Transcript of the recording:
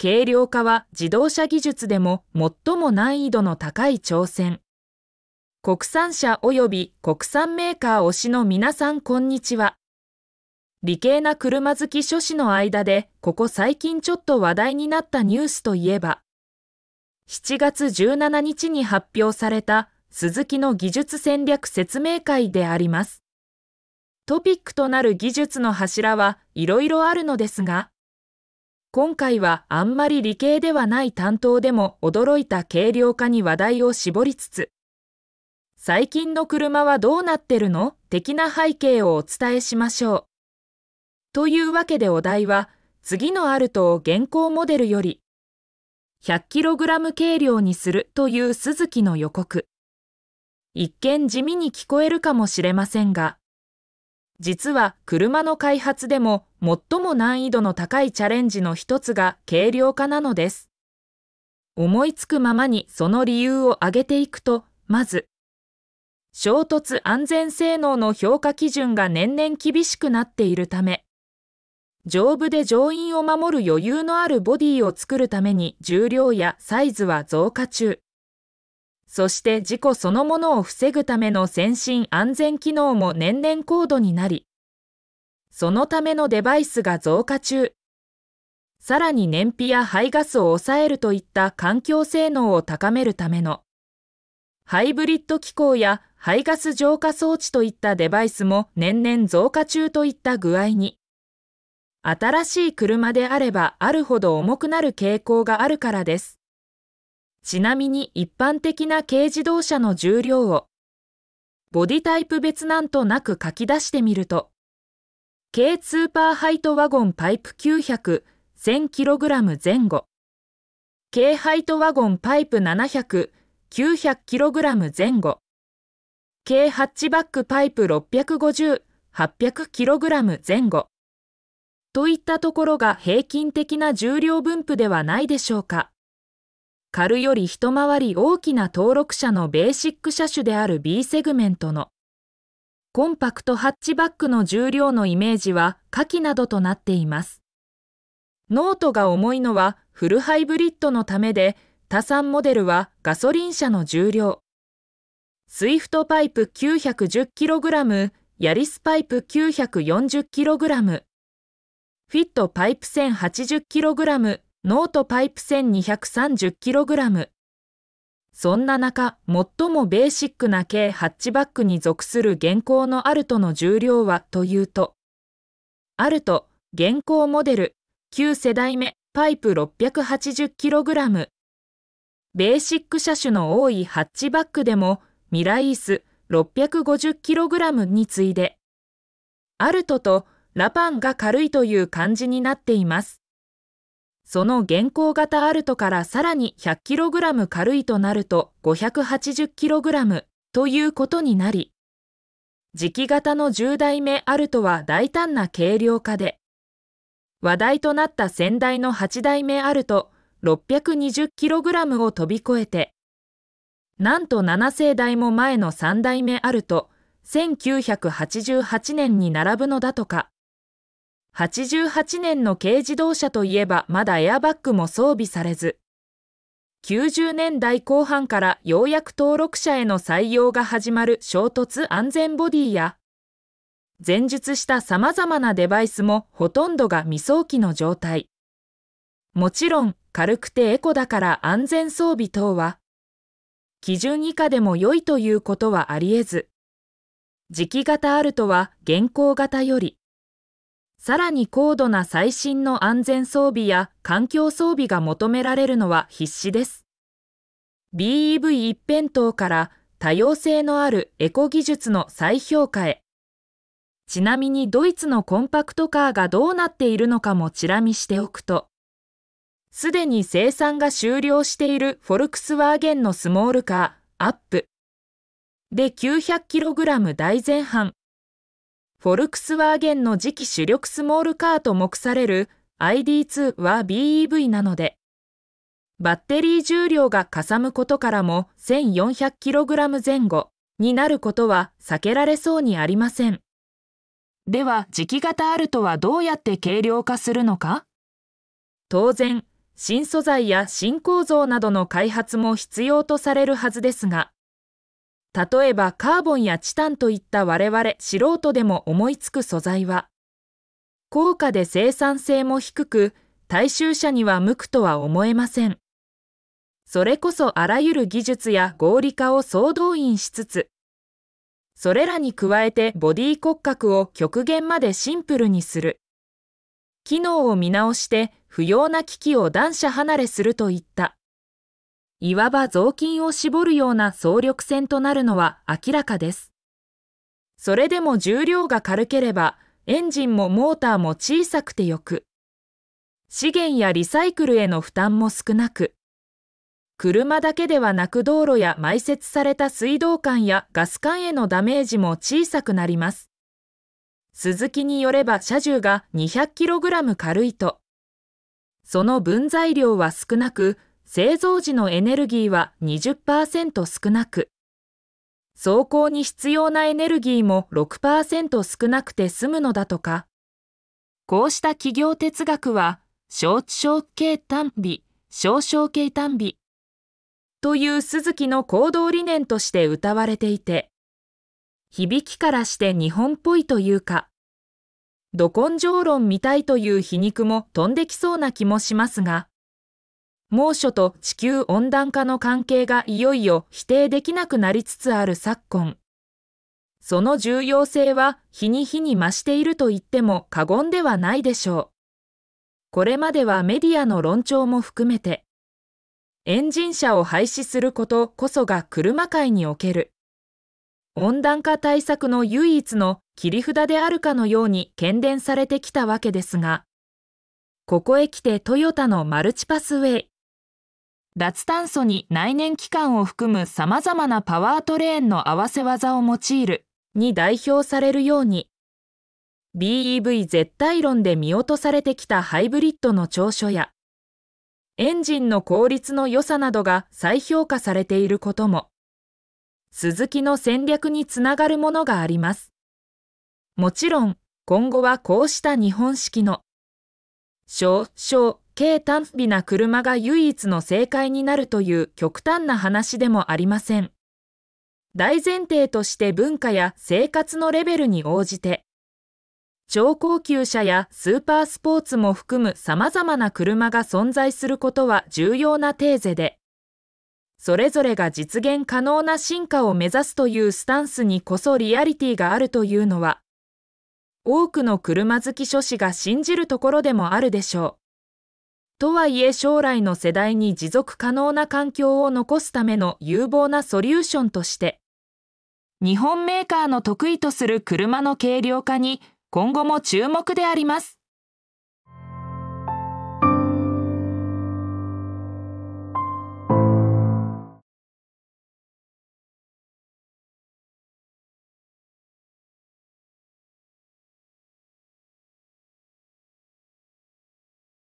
軽量化は自動車技術でも最も難易度の高い挑戦。国産車及び国産メーカー推しの皆さんこんにちは。理系な車好き諸子の間で、ここ最近ちょっと話題になったニュースといえば、7月17日に発表された鈴木の技術戦略説明会であります。トピックとなる技術の柱はいろいろあるのですが、今回はあんまり理系ではない担当でも驚いた軽量化に話題を絞りつつ、最近の車はどうなってるの的な背景をお伝えしましょう。というわけでお題は、次のあると現行モデルより 100kg 軽量にするというスズキの予告。一見地味に聞こえるかもしれませんが、実は車の開発でも最も難易度の高いチャレンジの一つが軽量化なのです。思いつくままにその理由を挙げていくと、まず、衝突安全性能の評価基準が年々厳しくなっているため、丈夫で乗員を守る余裕のあるボディを作るために重量やサイズは増加中。そして事故そのものを防ぐための先進安全機能も年々高度になり、そのためのデバイスが増加中。さらに燃費や排ガスを抑えるといった環境性能を高めるための、ハイブリッド機構や排ガス浄化装置といったデバイスも年々増加中といった具合に、新しい車であればあるほど重くなる傾向があるからです。ちなみに一般的な軽自動車の重量をボディタイプ別なんとなく書き出してみると、軽スーパーハイトワゴンパイプ900 1000kg 前後、軽ハイトワゴンパイプ700 900kg 前後、軽ハッチバックパイプ650 800kg 前後、といったところが平均的な重量分布ではないでしょうか。軽より一回り大きな登録者のベーシック車種である B セグメントのコンパクトハッチバックの重量のイメージは下記などとなっています。ノートが重いのはフルハイブリッドのためで、他産モデルはガソリン車の重量。スイフトパイプ 910kg、ヤリスパイプ 940kg、フィットパイプ 1080kg、ノートパイプ 1230kg。そんな中、最もベーシックな軽ハッチバックに属する現行のアルトの重量はというと、アルト、現行モデル、旧世代目、パイプ 680kg。ベーシック車種の多いハッチバックでも、ミライース 650kg に次いで、アルトとラパンが軽いという感じになっています。その現行型アルトからさらに 100kg 軽いとなると 580kg ということになり、磁気型の10代目アルトは大胆な軽量化で、話題となった先代の8代目アルト 620kg を飛び越えて、なんと7世代も前の3代目アルト1988年に並ぶのだとか。88年の軽自動車といえばまだエアバッグも装備されず、90年代後半からようやく登録者への採用が始まる衝突安全ボディや、前述した様々なデバイスもほとんどが未装機の状態。もちろん軽くてエコだから安全装備等は、基準以下でも良いということはあり得ず、時期型あるとは現行型より、さらに高度な最新の安全装備や環境装備が求められるのは必至です。BEV 一辺倒から多様性のあるエコ技術の再評価へ。ちなみにドイツのコンパクトカーがどうなっているのかもチラ見しておくと、すでに生産が終了しているフォルクスワーゲンのスモールカー、アップ。で 900kg 大前半。フォルクスワーゲンの次期主力スモールカーと目される ID2 は BEV なので、バッテリー重量がかさむことからも 1400kg 前後になることは避けられそうにありません。では、磁気型アルトはどうやって軽量化するのか当然、新素材や新構造などの開発も必要とされるはずですが、例えばカーボンやチタンといった我々素人でも思いつく素材は、高価で生産性も低く、大衆者には無垢とは思えません。それこそあらゆる技術や合理化を総動員しつつ、それらに加えてボディ骨格を極限までシンプルにする。機能を見直して不要な機器を断捨離れするといった。いわば雑巾を絞るような総力戦となるのは明らかです。それでも重量が軽ければ、エンジンもモーターも小さくてよく、資源やリサイクルへの負担も少なく、車だけではなく道路や埋設された水道管やガス管へのダメージも小さくなります。鈴木によれば車重が 200kg 軽いと、その分材料は少なく、製造時のエネルギーは20%少なく、走行に必要なエネルギーも6%少なくて済むのだとか、こうした企業哲学は、小小系単美、小小系単美という鈴木の行動理念として歌われていて、響きからして日本っぽいというか、ど根性論見たいという皮肉も飛んできそうな気もしますが、猛暑と地球温暖化の関係がいよいよ否定できなくなりつつある昨今。その重要性は日に日に増していると言っても過言ではないでしょう。これまではメディアの論調も含めて、エンジン車を廃止することこそが車界における、温暖化対策の唯一の切り札であるかのように喧伝されてきたわけですが、ここへ来てトヨタのマルチパスウェイ、脱炭素に内燃機関を含む様々なパワートレーンの合わせ技を用いるに代表されるように BEV 絶対論で見落とされてきたハイブリッドの長所やエンジンの効率の良さなどが再評価されていることも鈴木の戦略につながるものがあります。もちろん今後はこうした日本式の少々軽単美な車が唯一の正解になるという極端な話でもありません。大前提として文化や生活のレベルに応じて、超高級車やスーパースポーツも含む様々な車が存在することは重要なテーゼで、それぞれが実現可能な進化を目指すというスタンスにこそリアリティがあるというのは、多くの車好き諸子が信じるところでもあるでしょう。とはいえ将来の世代に持続可能な環境を残すための有望なソリューションとして、日本メーカーの得意とする車の軽量化に今後も注目であります。